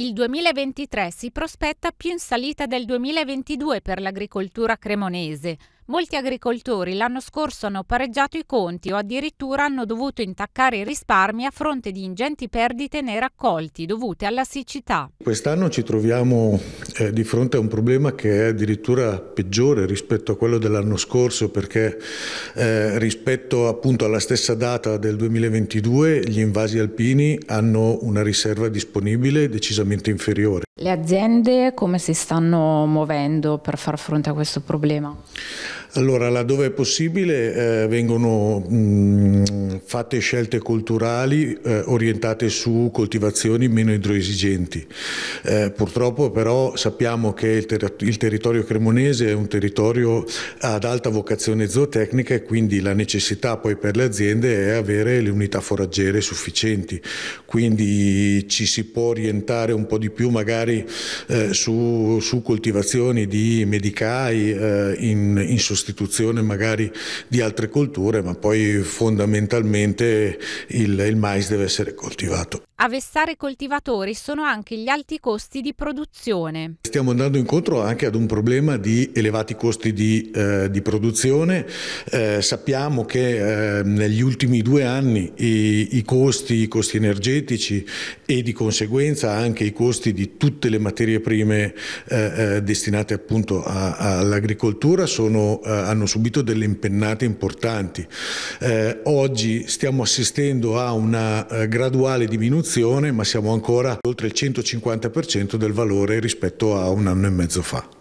Il 2023 si prospetta più in salita del 2022 per l'agricoltura cremonese, Molti agricoltori l'anno scorso hanno pareggiato i conti o addirittura hanno dovuto intaccare i risparmi a fronte di ingenti perdite nei raccolti dovute alla siccità. Quest'anno ci troviamo eh, di fronte a un problema che è addirittura peggiore rispetto a quello dell'anno scorso perché eh, rispetto appunto alla stessa data del 2022 gli invasi alpini hanno una riserva disponibile decisamente inferiore. Le aziende come si stanno muovendo per far fronte a questo problema? Allora, laddove è possibile eh, vengono mh, mm, fatte scelte culturali eh, orientate su coltivazioni meno idroesigenti. Eh, purtroppo però sappiamo che il, ter il, territorio cremonese è un territorio ad alta vocazione zootecnica e quindi la necessità poi per le aziende è avere le unità foraggere sufficienti. Quindi ci si può orientare un po' di più magari magari eh, su, su, coltivazioni di medicai eh, in, in, sostituzione magari di altre colture, ma poi fondamentalmente il, il mais deve essere coltivato. A vessare coltivatori sono anche gli alti costi di produzione. Stiamo andando incontro anche ad un problema di elevati costi di, eh, di produzione. Eh, sappiamo che eh, negli ultimi due anni i, i, costi, i costi energetici e di conseguenza anche i costi di tutti tutte le materie prime eh, eh destinate appunto a, a, all'agricoltura sono, eh, hanno subito delle impennate importanti. Eh, oggi stiamo assistendo a una eh, graduale diminuzione, ma siamo ancora oltre il 150% del valore rispetto a un anno e mezzo fa.